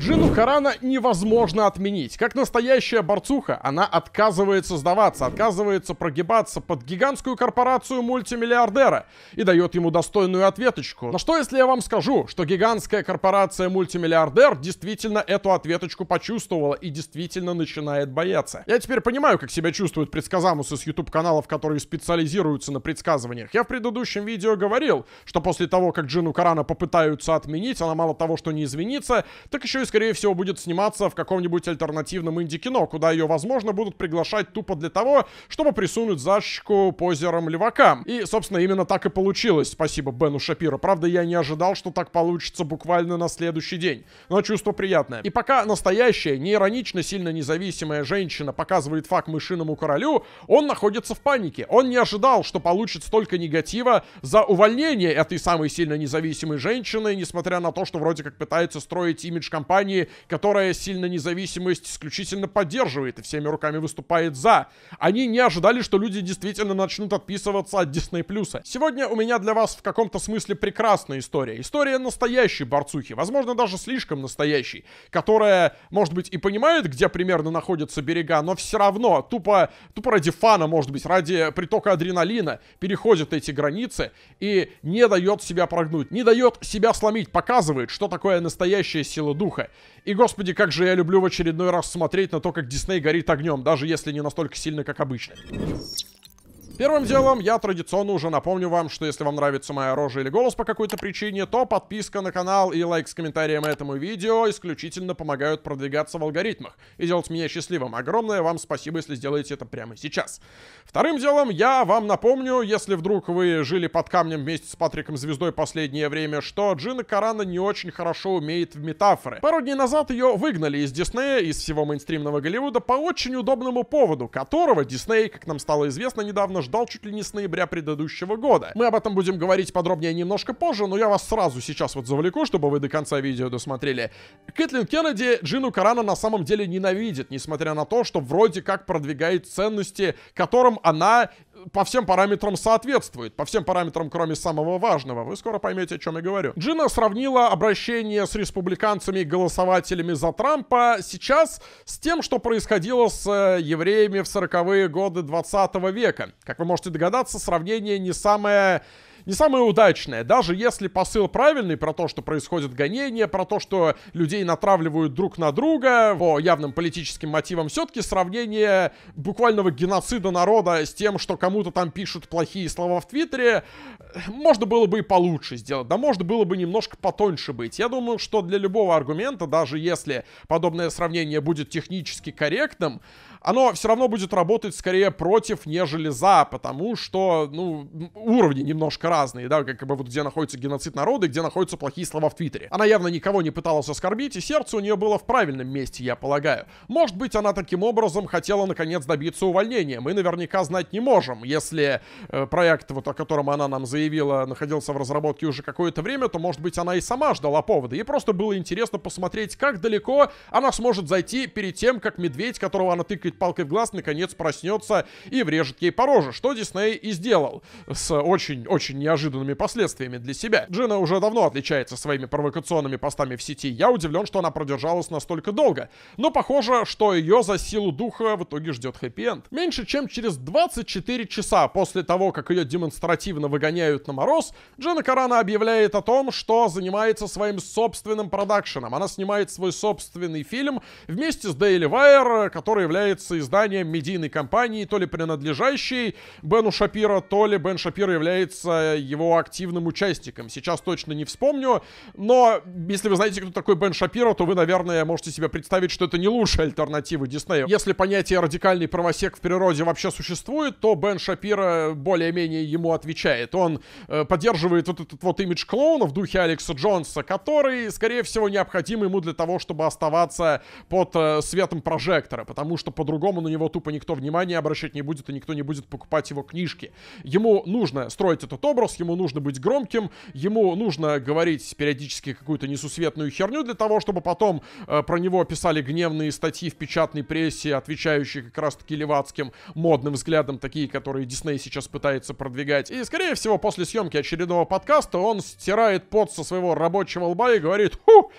Джину Харана невозможно отменить. Как настоящая борцуха, она отказывается сдаваться, отказывается прогибаться под гигантскую корпорацию мультимиллиардера и дает ему достойную ответочку. Но что если я вам скажу, что гигантская корпорация мультимиллиардер действительно эту ответочку почувствовала и действительно начинает бояться? Я теперь понимаю, как себя чувствуют предсказамусы с YouTube каналов, которые специализируются на предсказываниях. Я в предыдущем видео говорил, что после того, как Джину Карана попытаются отменить, она мало того, что не извинится, так еще и скорее всего, будет сниматься в каком-нибудь альтернативном инди-кино, куда ее, возможно, будут приглашать тупо для того, чтобы присунуть Зашечку позером левакам. И, собственно, именно так и получилось. Спасибо Бену Шапиро. Правда, я не ожидал, что так получится буквально на следующий день. Но чувство приятное. И пока настоящая, неиронично сильно независимая женщина показывает факт мышиному королю, он находится в панике. Он не ожидал, что получит столько негатива за увольнение этой самой сильно независимой женщины, несмотря на то, что вроде как пытается строить имидж компании компании, которая сильно независимость исключительно поддерживает и всеми руками выступает за. Они не ожидали, что люди действительно начнут отписываться от Disney+. Сегодня у меня для вас в каком-то смысле прекрасная история. История настоящей борцухи, возможно, даже слишком настоящей, которая, может быть, и понимает, где примерно находятся берега, но все равно тупо, тупо ради фана, может быть, ради притока адреналина переходит эти границы и не дает себя прогнуть, не дает себя сломить, показывает, что такое настоящая сила духа. И, господи, как же я люблю в очередной раз смотреть на то, как Дисней горит огнем, даже если не настолько сильно, как обычно. Первым делом я традиционно уже напомню вам, что если вам нравится моя рожа или голос по какой-то причине, то подписка на канал и лайк с комментарием этому видео исключительно помогают продвигаться в алгоритмах и делать меня счастливым. Огромное вам спасибо, если сделаете это прямо сейчас. Вторым делом я вам напомню, если вдруг вы жили под камнем вместе с Патриком Звездой последнее время, что Джина Карана не очень хорошо умеет в метафоры. Пару дней назад ее выгнали из Диснея, из всего мейнстримного Голливуда по очень удобному поводу, которого Дисней, как нам стало известно недавно, ждал чуть ли не с ноября предыдущего года. Мы об этом будем говорить подробнее немножко позже, но я вас сразу сейчас вот завлеку, чтобы вы до конца видео досмотрели. Кэтлин Кеннеди Джину Карана на самом деле ненавидит, несмотря на то, что вроде как продвигает ценности, которым она по всем параметрам соответствует. По всем параметрам, кроме самого важного. Вы скоро поймете, о чем я говорю. Джина сравнила обращение с республиканцами и голосователями за Трампа сейчас с тем, что происходило с э, евреями в 40-е годы 20 века. Как вы можете догадаться, сравнение не самое не самая удачная. Даже если посыл правильный про то, что происходит гонение, про то, что людей натравливают друг на друга по явным политическим мотивам, все-таки сравнение буквального геноцида народа с тем, что кому-то там пишут плохие слова в Твиттере, можно было бы и получше сделать, да можно было бы немножко потоньше быть. Я думаю, что для любого аргумента, даже если подобное сравнение будет технически корректным, оно все равно будет работать скорее против, нежели за, потому что, ну, уровни немножко разные, да, как бы вот где находится геноцид народа и где находятся плохие слова в Твиттере. Она явно никого не пыталась оскорбить, и сердце у нее было в правильном месте, я полагаю. Может быть, она таким образом хотела, наконец, добиться увольнения. Мы наверняка знать не можем. Если э, проект, вот о котором она нам заявила, находился в разработке уже какое-то время, то, может быть, она и сама ждала повода. Ей просто было интересно посмотреть, как далеко она сможет зайти перед тем, как медведь, которого она тыкает тыкает палкой в глаз, наконец проснется и врежет ей по роже, что Дисней и сделал с очень-очень неожиданными последствиями для себя. Джина уже давно отличается своими провокационными постами в сети. Я удивлен, что она продержалась настолько долго. Но похоже, что ее за силу духа в итоге ждет хэппи-энд. Меньше чем через 24 часа после того, как ее демонстративно выгоняют на мороз, Джина Карана объявляет о том, что занимается своим собственным продакшеном. Она снимает свой собственный фильм вместе с Дейли Вайер, который является является изданием медийной компании, то ли принадлежащей Бену Шапиро, то ли Бен Шапиро является его активным участником. Сейчас точно не вспомню, но если вы знаете, кто такой Бен Шапиро, то вы, наверное, можете себе представить, что это не лучшая альтернатива Диснею. Если понятие радикальный правосек в природе вообще существует, то Бен Шапиро более-менее ему отвечает. Он э, поддерживает вот этот вот имидж клоуна в духе Алекса Джонса, который, скорее всего, необходим ему для того, чтобы оставаться под э, светом прожектора, потому что под по-другому на него тупо никто внимания обращать не будет, и никто не будет покупать его книжки. Ему нужно строить этот образ, ему нужно быть громким, ему нужно говорить периодически какую-то несусветную херню для того, чтобы потом э, про него писали гневные статьи в печатной прессе, отвечающие как раз-таки левацким модным взглядом, такие, которые Дисней сейчас пытается продвигать. И, скорее всего, после съемки очередного подкаста он стирает пот со своего рабочего лба и говорит «Ху!»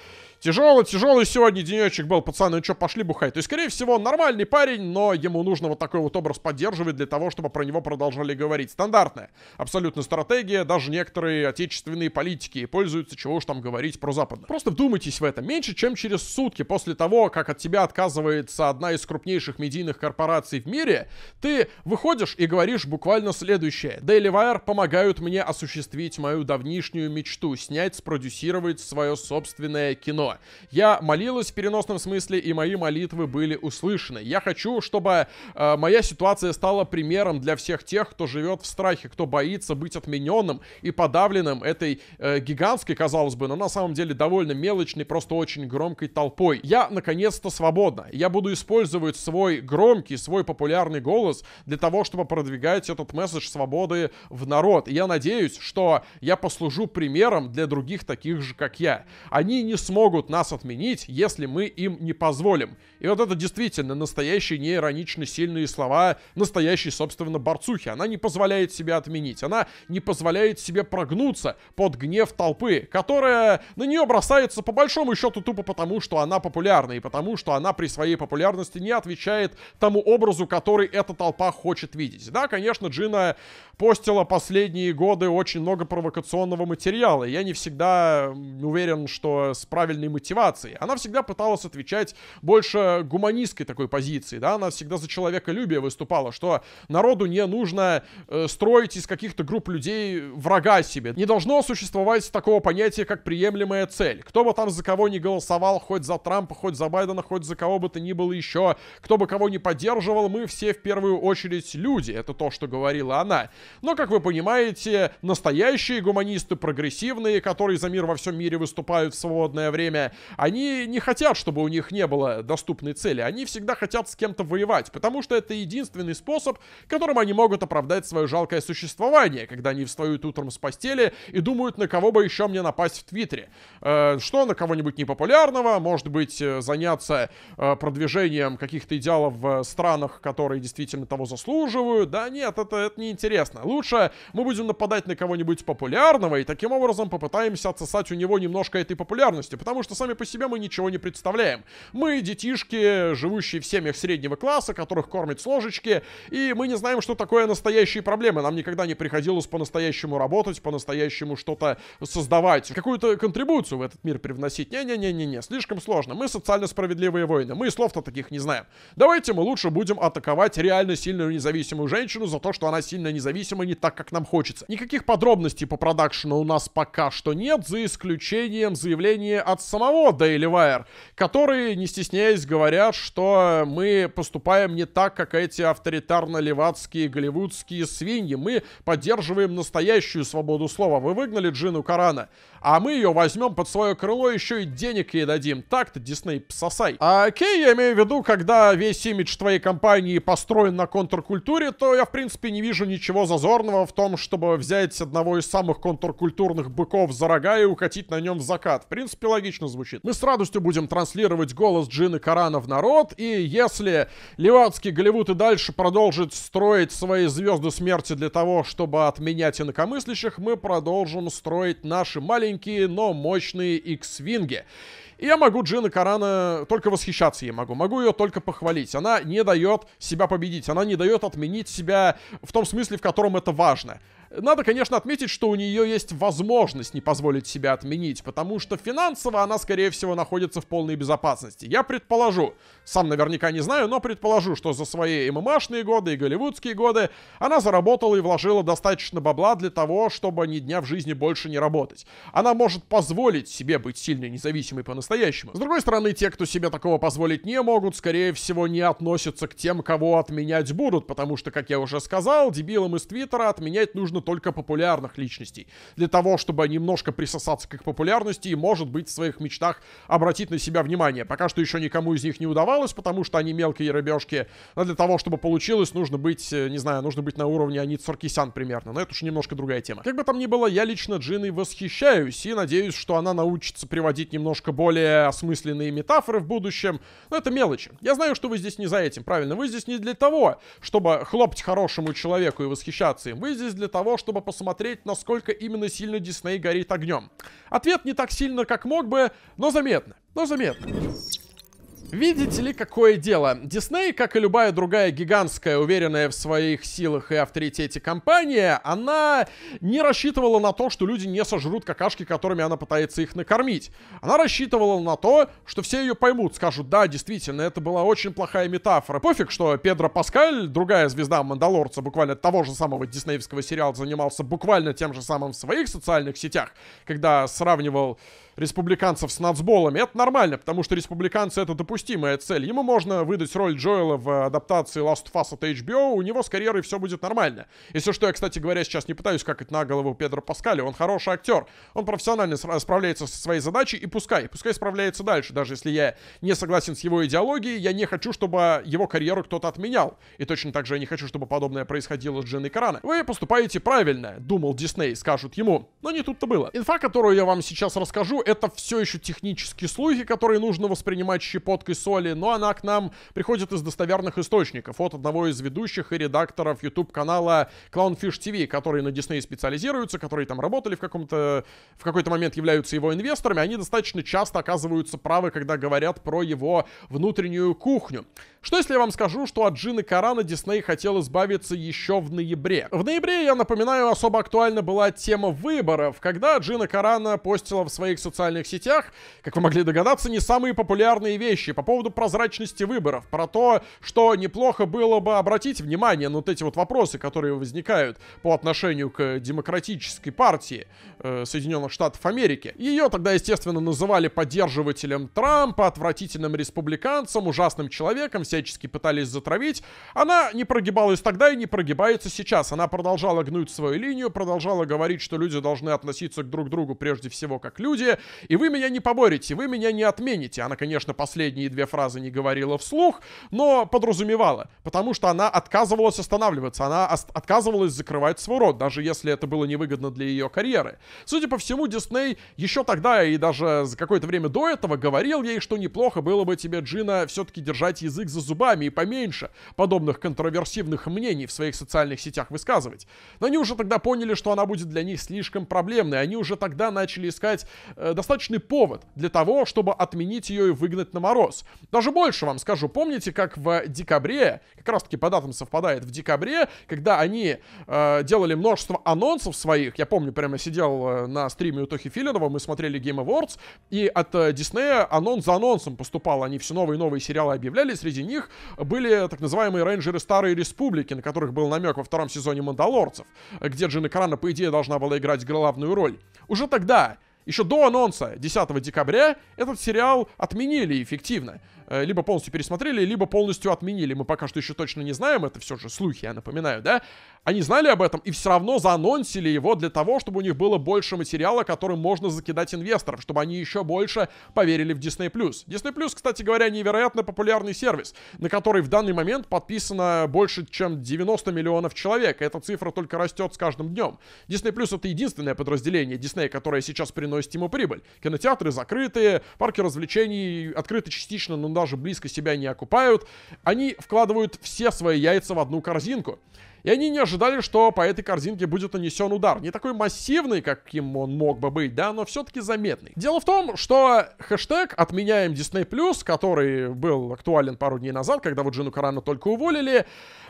Тяжелый, тяжелый сегодня денечек был, пацаны, ну что, пошли бухать. То есть, скорее всего, он нормальный парень, но ему нужно вот такой вот образ поддерживать для того, чтобы про него продолжали говорить. Стандартная абсолютно стратегия, даже некоторые отечественные политики пользуются, чего уж там говорить про западных. Просто вдумайтесь в это. Меньше, чем через сутки после того, как от тебя отказывается одна из крупнейших медийных корпораций в мире, ты выходишь и говоришь буквально следующее. Daily Wire помогают мне осуществить мою давнишнюю мечту, снять, спродюсировать свое собственное кино дело. Я молилась в переносном смысле, и мои молитвы были услышаны. Я хочу, чтобы э, моя ситуация стала примером для всех тех, кто живет в страхе, кто боится быть отмененным и подавленным этой э, гигантской, казалось бы, но на самом деле довольно мелочной, просто очень громкой толпой. Я, наконец-то, свободна. Я буду использовать свой громкий, свой популярный голос для того, чтобы продвигать этот месседж свободы в народ. я надеюсь, что я послужу примером для других таких же, как я. Они не смогут могут нас отменить, если мы им не позволим. И вот это действительно настоящие неиронично сильные слова настоящей, собственно, борцухи. Она не позволяет себе отменить, она не позволяет себе прогнуться под гнев толпы, которая на нее бросается по большому счету тупо потому, что она популярна и потому, что она при своей популярности не отвечает тому образу, который эта толпа хочет видеть. Да, конечно, Джина постила последние годы очень много провокационного материала. Я не всегда уверен, что с правильной мотивации. Она всегда пыталась отвечать больше гуманистской такой позиции, да, она всегда за человеколюбие выступала, что народу не нужно э, строить из каких-то групп людей врага себе. Не должно существовать такого понятия, как приемлемая цель. Кто бы там за кого не голосовал, хоть за Трампа, хоть за Байдена, хоть за кого бы то ни было еще, кто бы кого не поддерживал, мы все в первую очередь люди. Это то, что говорила она. Но, как вы понимаете, настоящие гуманисты, прогрессивные, которые за мир во всем мире выступают в свободное время, армия, они не хотят, чтобы у них не было доступной цели. Они всегда хотят с кем-то воевать, потому что это единственный способ, которым они могут оправдать свое жалкое существование, когда они встают утром с постели и думают, на кого бы еще мне напасть в Твиттере. Э, что, на кого-нибудь непопулярного, может быть, э, заняться э, продвижением каких-то идеалов в странах, которые действительно того заслуживают. Да нет, это, это неинтересно. Лучше мы будем нападать на кого-нибудь популярного и таким образом попытаемся отсосать у него немножко этой популярности, потому что что сами по себе мы ничего не представляем. Мы детишки, живущие в семьях среднего класса, которых кормят с ложечки, и мы не знаем, что такое настоящие проблемы. Нам никогда не приходилось по-настоящему работать, по-настоящему что-то создавать, какую-то контрибуцию в этот мир привносить. не не не не слишком сложно. Мы социально справедливые воины, мы слов-то таких не знаем. Давайте мы лучше будем атаковать реально сильную независимую женщину за то, что она сильно независима не так, как нам хочется. Никаких подробностей по продакшену у нас пока что нет, за исключением заявления от самого самого Dailywire, которые, не стесняясь, говорят, что мы поступаем не так, как эти авторитарно-левацкие голливудские свиньи. Мы поддерживаем настоящую свободу слова. Вы выгнали Джину Карана, а мы ее возьмем под свое крыло, еще и денег ей дадим. Так-то, Дисней, пососай. А окей, я имею в виду, когда весь имидж твоей компании построен на контркультуре, то я, в принципе, не вижу ничего зазорного в том, чтобы взять одного из самых контркультурных быков за рога и укатить на нем в закат. В принципе, логично отлично звучит. Мы с радостью будем транслировать голос Джины Корана в народ, и если левацкий Голливуд и дальше продолжит строить свои звезды смерти для того, чтобы отменять инакомыслящих, мы продолжим строить наши маленькие, но мощные X-винги. И я могу Джина Карана, только восхищаться ей могу, могу ее только похвалить. Она не дает себя победить, она не дает отменить себя в том смысле, в котором это важно. Надо, конечно, отметить, что у нее есть возможность не позволить себя отменить, потому что финансово она, скорее всего, находится в полной безопасности. Я предположу, сам наверняка не знаю, но предположу, что за свои ММАшные годы и голливудские годы она заработала и вложила достаточно бабла для того, чтобы ни дня в жизни больше не работать. Она может позволить себе быть сильной независимой по-настоящему. С другой стороны, те, кто себе такого позволить не могут, скорее всего, не относятся к тем, кого отменять будут, потому что, как я уже сказал, дебилам из Твиттера отменять нужно нужно только популярных личностей. Для того, чтобы немножко присосаться к их популярности и, может быть, в своих мечтах обратить на себя внимание. Пока что еще никому из них не удавалось, потому что они мелкие рыбешки. Но а для того, чтобы получилось, нужно быть, э, не знаю, нужно быть на уровне Анит Саркисян примерно. Но это уж немножко другая тема. Как бы там ни было, я лично Джиной восхищаюсь и надеюсь, что она научится приводить немножко более осмысленные метафоры в будущем. Но это мелочи. Я знаю, что вы здесь не за этим, правильно? Вы здесь не для того, чтобы хлопать хорошему человеку и восхищаться им. Вы здесь для того, того, чтобы посмотреть, насколько именно сильно Дисней горит огнем? Ответ не так сильно, как мог бы, но заметно. Но заметно. Видите ли, какое дело? Дисней, как и любая другая гигантская, уверенная в своих силах и авторитете компания, она не рассчитывала на то, что люди не сожрут какашки, которыми она пытается их накормить. Она рассчитывала на то, что все ее поймут, скажут, да, действительно, это была очень плохая метафора. Пофиг, что Педро Паскаль, другая звезда Мандалорца, буквально того же самого диснеевского сериала, занимался буквально тем же самым в своих социальных сетях, когда сравнивал республиканцев с нацболами. Это нормально, потому что республиканцы — это допустимая цель. Ему можно выдать роль Джоэла в адаптации Last of Us от HBO, у него с карьерой все будет нормально. Если что, я, кстати говоря, сейчас не пытаюсь какать на голову Педро Паскали, он хороший актер. Он профессионально справляется со своей задачей, и пускай, пускай справляется дальше, даже если я не согласен с его идеологией, я не хочу, чтобы его карьеру кто-то отменял. И точно так же я не хочу, чтобы подобное происходило с Джиной Карана. Вы поступаете правильно, думал Дисней, скажут ему. Но не тут-то было. Инфа, которую я вам сейчас расскажу, это все еще технические слухи, которые нужно воспринимать щепоткой соли, но она к нам приходит из достоверных источников, от одного из ведущих и редакторов YouTube-канала Clownfish TV, которые на Disney специализируются, которые там работали в каком-то... в какой-то момент являются его инвесторами, они достаточно часто оказываются правы, когда говорят про его внутреннюю кухню. Что если я вам скажу, что от Джины Корана Дисней хотел избавиться еще в ноябре? В ноябре, я напоминаю, особо актуальна была тема выборов, когда Джина Корана постила в своих соцсетях социальных сетях, как вы могли догадаться, не самые популярные вещи по поводу прозрачности выборов, про то, что неплохо было бы обратить внимание на вот эти вот вопросы, которые возникают по отношению к демократической партии э, Соединенных Штатов Америки. Ее тогда, естественно, называли поддерживателем Трампа, отвратительным республиканцем, ужасным человеком, всячески пытались затравить. Она не прогибалась тогда и не прогибается сейчас. Она продолжала гнуть свою линию, продолжала говорить, что люди должны относиться к друг другу прежде всего как люди, и вы меня не поборете, вы меня не отмените. Она, конечно, последние две фразы не говорила вслух, но подразумевала, потому что она отказывалась останавливаться, она отказывалась закрывать свой рот, даже если это было невыгодно для ее карьеры. Судя по всему, Дисней еще тогда и даже за какое-то время до этого говорил ей, что неплохо было бы тебе, Джина, все-таки держать язык за зубами и поменьше подобных контроверсивных мнений в своих социальных сетях высказывать. Но они уже тогда поняли, что она будет для них слишком проблемной, они уже тогда начали искать э, Э, достаточный повод для того, чтобы отменить ее и выгнать на мороз. Даже больше вам скажу, помните, как в декабре, как раз таки по датам совпадает в декабре, когда они э, делали множество анонсов своих, я помню, прямо сидел э, на стриме у Тохи Филинова, мы смотрели Game Awards, и от э, Диснея анонс за анонсом поступал, они все новые и новые сериалы объявляли, среди них были так называемые рейнджеры Старой Республики, на которых был намек во втором сезоне Мандалорцев, э, где Джина Карана, по идее, должна была играть главную роль. Уже тогда еще до анонса 10 декабря этот сериал отменили эффективно. Э, либо полностью пересмотрели, либо полностью отменили. Мы пока что еще точно не знаем, это все же слухи, я напоминаю, да? Они знали об этом и все равно заанонсили его для того, чтобы у них было больше материала, которым можно закидать инвесторов, чтобы они еще больше поверили в Disney+. Disney+, кстати говоря, невероятно популярный сервис, на который в данный момент подписано больше, чем 90 миллионов человек. Эта цифра только растет с каждым днем. Disney+, это единственное подразделение Disney, которое сейчас приносит ему прибыль. Кинотеатры закрытые, парки развлечений открыты частично, но даже близко себя не окупают, они вкладывают все свои яйца в одну корзинку. И они не ожидали, что по этой корзинке будет нанесен удар. Не такой массивный, каким он мог бы быть, да, но все-таки заметный. Дело в том, что хэштег «Отменяем Disney+», который был актуален пару дней назад, когда вот Джину Карана только уволили,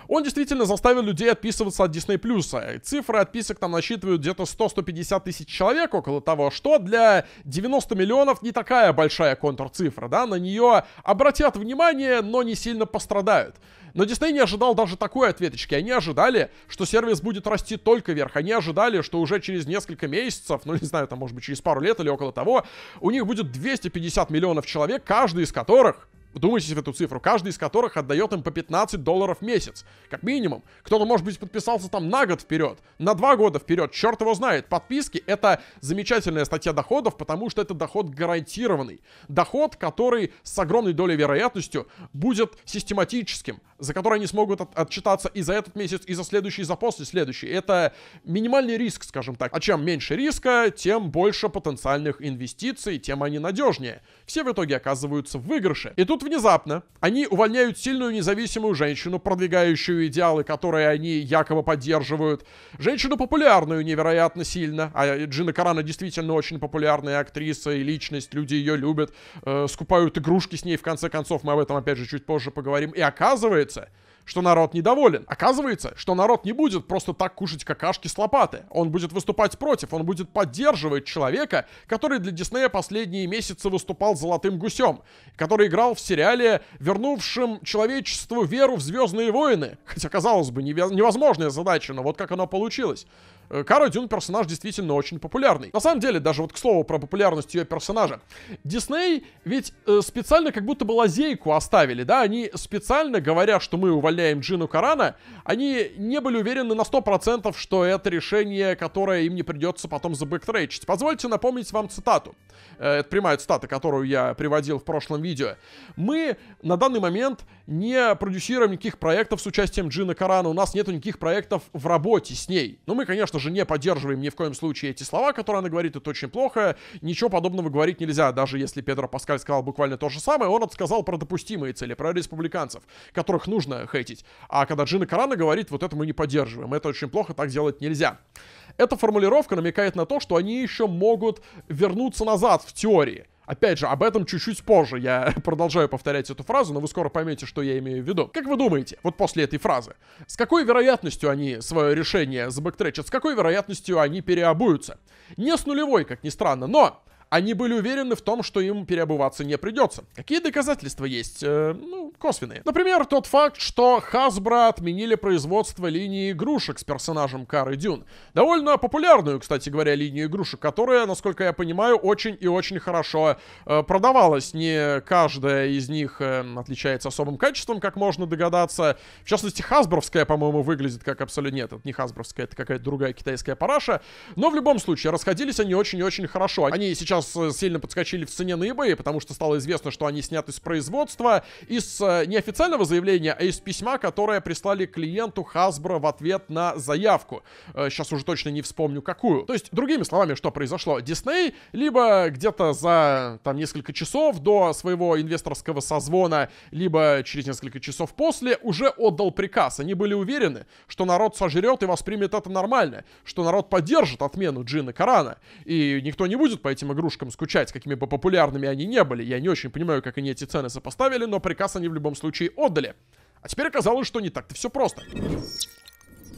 он действительно заставил людей отписываться от Disney+. Цифры отписок там насчитывают где-то 100-150 тысяч человек, около того, что для 90 миллионов не такая большая контрцифра, да, на нее обратят внимание, но не сильно пострадают. Но Дисней не ожидал даже такой ответочки. Они ожидали, что сервис будет расти только вверх. Они ожидали, что уже через несколько месяцев, ну не знаю, там может быть через пару лет или около того, у них будет 250 миллионов человек, каждый из которых Вдумайтесь в эту цифру. Каждый из которых отдает им по 15 долларов в месяц. Как минимум. Кто-то, может быть, подписался там на год вперед, на два года вперед. Черт его знает. Подписки — это замечательная статья доходов, потому что это доход гарантированный. Доход, который с огромной долей вероятностью будет систематическим, за который они смогут от отчитаться и за этот месяц, и за следующий, и за после следующий. Это минимальный риск, скажем так. А чем меньше риска, тем больше потенциальных инвестиций, тем они надежнее. Все в итоге оказываются в выигрыше. И тут тут внезапно они увольняют сильную независимую женщину, продвигающую идеалы, которые они якобы поддерживают. Женщину популярную невероятно сильно. А э, Джина Карана действительно очень популярная актриса и личность. Люди ее любят. Э, скупают игрушки с ней, в конце концов. Мы об этом, опять же, чуть позже поговорим. И оказывается, что народ недоволен. Оказывается, что народ не будет просто так кушать какашки с лопаты. Он будет выступать против, он будет поддерживать человека, который для Диснея последние месяцы выступал золотым гусем, который играл в сериале, вернувшем человечеству веру в Звездные войны. Хотя, казалось бы, невозможная задача, но вот как оно получилось. Э, Кара Дюн персонаж действительно очень популярный. На самом деле, даже вот к слову про популярность ее персонажа. Дисней ведь э, специально как будто бы лазейку оставили, да? Они специально, говоря, что мы увольняем Джину Карана, они не были уверены на 100%, что это решение, которое им не придется потом забэктрейчить. Позвольте напомнить вам цитату. Э, это прямая цитата, которую я приводил в прошлом видео, мы на данный момент не продюсируем никаких проектов с участием Джина Корана, у нас нету никаких проектов в работе с ней. Но мы, конечно же, не поддерживаем ни в коем случае эти слова, которые она говорит, это очень плохо, ничего подобного говорить нельзя, даже если Педро Паскаль сказал буквально то же самое, он это сказал про допустимые цели, про республиканцев, которых нужно хейтить. А когда Джина Корана говорит, вот это мы не поддерживаем, это очень плохо, так делать нельзя. Эта формулировка намекает на то, что они еще могут вернуться назад в теории. Опять же, об этом чуть-чуть позже. Я продолжаю повторять эту фразу, но вы скоро поймете, что я имею в виду. Как вы думаете, вот после этой фразы, с какой вероятностью они свое решение забэктречат, с какой вероятностью они переобуются? Не с нулевой, как ни странно, но они были уверены в том, что им переобуваться не придется. Какие доказательства есть? Э, ну, косвенные. Например, тот факт, что Hasbro отменили производство линии игрушек с персонажем Кары Дюн. Довольно популярную, кстати говоря, линию игрушек, которая, насколько я понимаю, очень и очень хорошо э, продавалась. Не каждая из них э, отличается особым качеством, как можно догадаться. В частности, Хасбровская, по-моему, выглядит как абсолютно... Нет, это не Хасбровская, это какая-то другая китайская параша. Но в любом случае, расходились они очень и очень хорошо. Они сейчас сейчас э, сильно подскочили в цене на eBay, потому что стало известно, что они сняты с производства. Из э, неофициального заявления, а из письма, которое прислали клиенту Hasbro в ответ на заявку. Э, сейчас уже точно не вспомню, какую. То есть, другими словами, что произошло? Disney либо где-то за там несколько часов до своего инвесторского созвона, либо через несколько часов после уже отдал приказ. Они были уверены, что народ сожрет и воспримет это нормально, что народ поддержит отмену Джина Корана, и никто не будет по этим игрушкам игрушкам скучать, какими бы популярными они не были. Я не очень понимаю, как они эти цены сопоставили, но приказ они в любом случае отдали. А теперь оказалось, что не так-то все просто.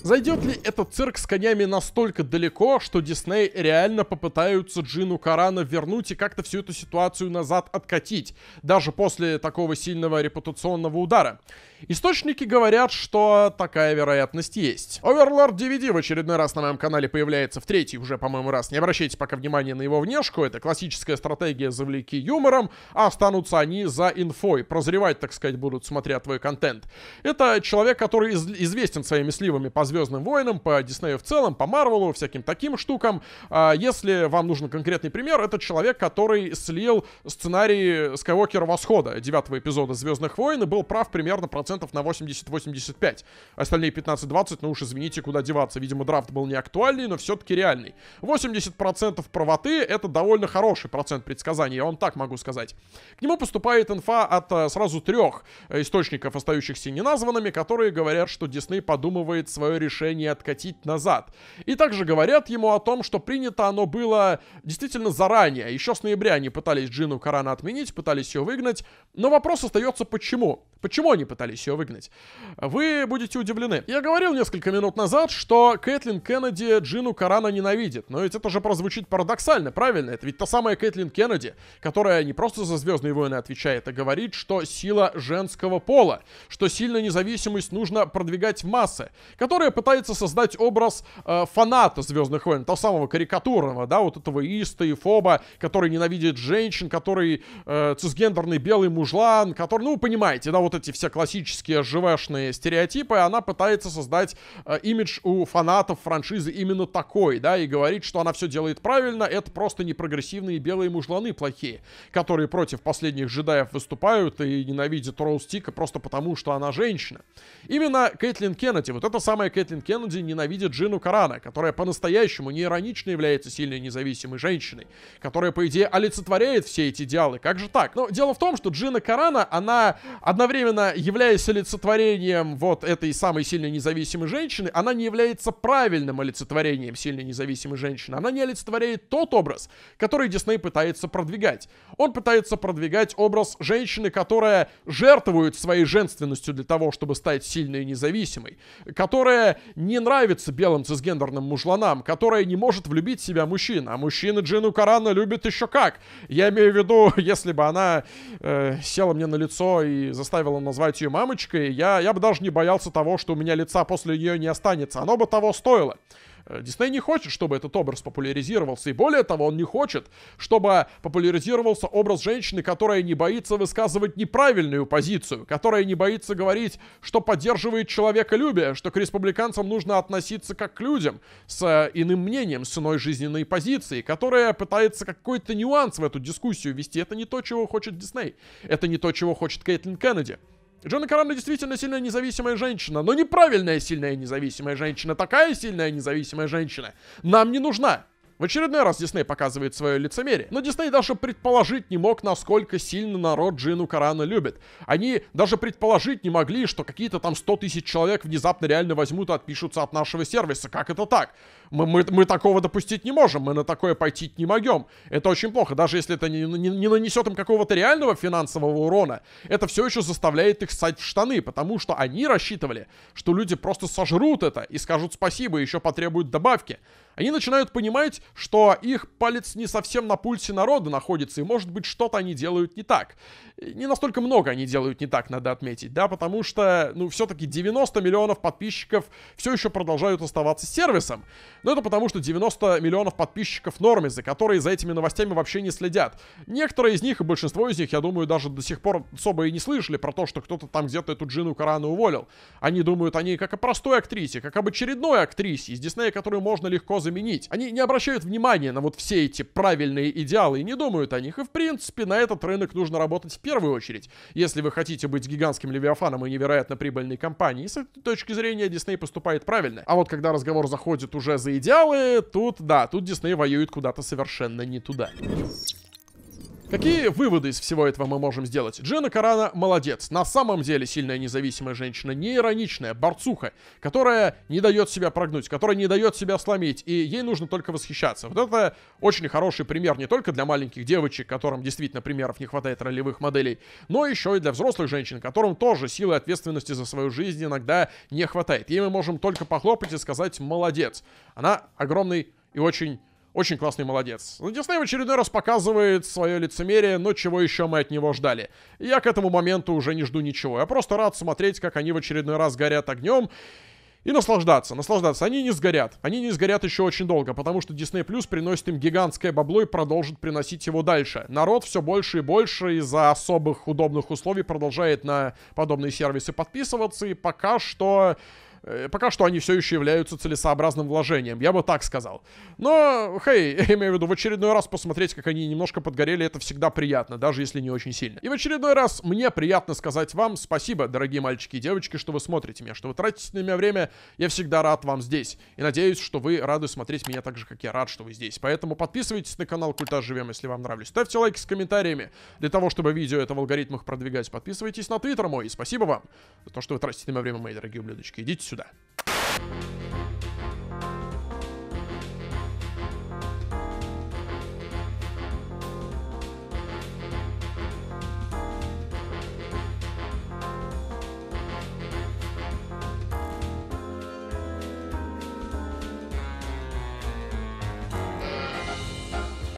Зайдет ли этот цирк с конями настолько далеко, что Дисней реально попытаются Джину Карана вернуть и как-то всю эту ситуацию назад откатить, даже после такого сильного репутационного удара? Источники говорят, что такая вероятность есть. Overlord DVD в очередной раз на моем канале появляется в третий уже, по-моему, раз. Не обращайте пока внимания на его внешку, это классическая стратегия «завлеки юмором», а останутся они за инфой, прозревать, так сказать, будут, смотря твой контент. Это человек, который из известен своими сливами по Звездным войнам, по Диснею в целом, по Марвелу, всяким таким штукам. А если вам нужен конкретный пример, это человек, который слил сценарий Скайуокера Восхода, девятого эпизода Звездных войн, и был прав примерно процентов на 80-85. Остальные 15-20, ну уж извините, куда деваться. Видимо, драфт был не актуальный, но все-таки реальный. 80% правоты — это довольно хороший процент предсказаний, я вам так могу сказать. К нему поступает инфа от э, сразу трех э, источников, остающихся неназванными, которые говорят, что Дисней подумывает свое решение откатить назад. И также говорят ему о том, что принято оно было действительно заранее. Еще с ноября они пытались Джину Карана отменить, пытались ее выгнать. Но вопрос остается почему. Почему они пытались ее выгнать? Вы будете удивлены. Я говорил несколько минут назад, что Кэтлин Кеннеди Джину Карана ненавидит. Но ведь это же прозвучит парадоксально, правильно? Это ведь та самая Кэтлин Кеннеди, которая не просто за «Звездные войны» отвечает, а говорит, что сила женского пола, что сильная независимость нужно продвигать в массы, которая пытается создать образ э, фаната Звездных войн, того самого карикатурного, да, вот этого иста и фоба, который ненавидит женщин, который э, цисгендерный белый мужлан, который, ну, понимаете, да, вот эти все классические живешные стереотипы, она пытается создать э, имидж у фанатов франшизы именно такой, да, и говорит, что она все делает правильно, это просто непрогрессивные белые мужланы плохие, которые против последних джедаев выступают и ненавидят Роуз Тика просто потому, что она женщина. Именно Кейтлин Кеннеди, вот это самая Кейтлин Кэтлин Кеннеди ненавидит Джину Карана, которая по-настоящему неиронично является сильной независимой женщиной, которая, по идее, олицетворяет все эти идеалы. Как же так? Но дело в том, что Джина Карана, она одновременно являясь олицетворением вот этой самой сильной независимой женщины, она не является правильным олицетворением сильной независимой женщины. Она не олицетворяет тот образ, который Дисней пытается продвигать. Он пытается продвигать образ женщины, которая жертвует своей женственностью для того, чтобы стать сильной и независимой, которая которая не нравится белым цисгендерным мужланам, которая не может влюбить в себя мужчин. А мужчины Джину Карана любят еще как. Я имею в виду, если бы она э, села мне на лицо и заставила назвать ее мамочкой, я, я бы даже не боялся того, что у меня лица после нее не останется. Оно бы того стоило. Э, Дисней не хочет, чтобы этот образ популяризировался. И более того, он не хочет, чтобы популяризировался образ женщины, которая не боится высказывать неправильную позицию, которая не боится говорить, что поддерживает человеколюбие, что к республиканцам нужно относиться как к людям с э, иным мнением, с иной жизненной позицией, которая пытается какой-то нюанс в эту дискуссию вести. Это не то, чего хочет Дисней. Это не то, чего хочет Кейтлин Кеннеди. Джона Карана действительно сильная независимая женщина, но неправильная сильная независимая женщина. Такая сильная независимая женщина нам не нужна. В очередной раз Дисней показывает свое лицемерие. Но Дисней даже предположить не мог, насколько сильно народ Джину Карана любит. Они даже предположить не могли, что какие-то там 100 тысяч человек внезапно реально возьмут и отпишутся от нашего сервиса. Как это так? Мы, мы, мы такого допустить не можем, мы на такое пойти не могем. Это очень плохо, даже если это не, не, не нанесет им какого-то реального финансового урона, это все еще заставляет их ссать в штаны, потому что они рассчитывали, что люди просто сожрут это и скажут спасибо, и еще потребуют добавки. Они начинают понимать, что их палец не совсем на пульсе народа находится, и, может быть, что-то они делают не так. Не настолько много они делают не так, надо отметить, да, потому что, ну, все-таки 90 миллионов подписчиков все еще продолжают оставаться сервисом. Но ну, это потому, что 90 миллионов подписчиков норме, за которые за этими новостями вообще не следят. Некоторые из них, и большинство из них, я думаю, даже до сих пор особо и не слышали про то, что кто-то там где-то эту Джину Карану уволил. Они думают о ней как о простой актрисе, как об очередной актрисе из Диснея, которую можно легко заменить. Они не обращают внимания на вот все эти правильные идеалы и не думают о них. И в принципе на этот рынок нужно работать в первую очередь. Если вы хотите быть гигантским левиафаном и невероятно прибыльной компанией, с этой точки зрения Дисней поступает правильно. А вот когда разговор заходит уже за идеалы, тут, да, тут Дисней воюет куда-то совершенно не туда. Какие выводы из всего этого мы можем сделать? Джина Карана молодец. На самом деле сильная независимая женщина, не ироничная, борцуха, которая не дает себя прогнуть, которая не дает себя сломить, и ей нужно только восхищаться. Вот это очень хороший пример не только для маленьких девочек, которым действительно примеров не хватает ролевых моделей, но еще и для взрослых женщин, которым тоже силы ответственности за свою жизнь иногда не хватает. Ей мы можем только похлопать и сказать «молодец». Она огромный и очень очень классный молодец. Но ну, Дисней в очередной раз показывает свое лицемерие, но чего еще мы от него ждали. Я к этому моменту уже не жду ничего. Я просто рад смотреть, как они в очередной раз горят огнем. И наслаждаться, наслаждаться. Они не сгорят. Они не сгорят еще очень долго, потому что Disney Plus приносит им гигантское бабло и продолжит приносить его дальше. Народ все больше и больше из-за особых удобных условий продолжает на подобные сервисы подписываться. И пока что Э, пока что они все еще являются целесообразным вложением, я бы так сказал. Но, хей, я имею в виду, в очередной раз посмотреть, как они немножко подгорели, это всегда приятно, даже если не очень сильно. И в очередной раз мне приятно сказать вам спасибо, дорогие мальчики и девочки, что вы смотрите меня, что вы тратите на меня время. Я всегда рад вам здесь. И надеюсь, что вы рады смотреть меня так же, как я рад, что вы здесь. Поэтому подписывайтесь на канал Культа Живем, если вам нравлюсь. Ставьте лайки с комментариями. Для того, чтобы видео это в алгоритмах продвигать, подписывайтесь на твиттер мой. И спасибо вам за то, что вы тратите на меня время, мои дорогие ублюдочки. Идите сюда Sudar.